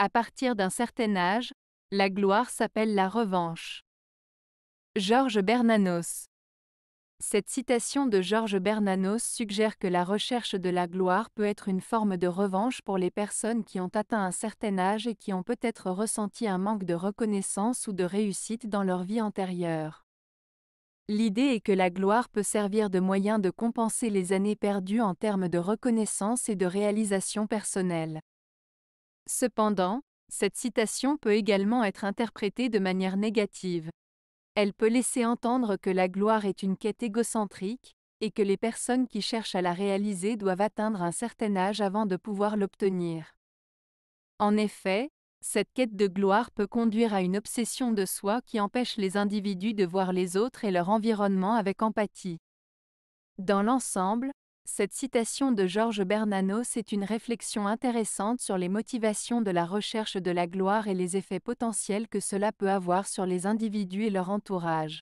à partir d'un certain âge, la gloire s'appelle la revanche. Georges Bernanos Cette citation de Georges Bernanos suggère que la recherche de la gloire peut être une forme de revanche pour les personnes qui ont atteint un certain âge et qui ont peut-être ressenti un manque de reconnaissance ou de réussite dans leur vie antérieure. L'idée est que la gloire peut servir de moyen de compenser les années perdues en termes de reconnaissance et de réalisation personnelle. Cependant, cette citation peut également être interprétée de manière négative. Elle peut laisser entendre que la gloire est une quête égocentrique, et que les personnes qui cherchent à la réaliser doivent atteindre un certain âge avant de pouvoir l'obtenir. En effet, cette quête de gloire peut conduire à une obsession de soi qui empêche les individus de voir les autres et leur environnement avec empathie. Dans l'ensemble, cette citation de Georges Bernanos est une réflexion intéressante sur les motivations de la recherche de la gloire et les effets potentiels que cela peut avoir sur les individus et leur entourage.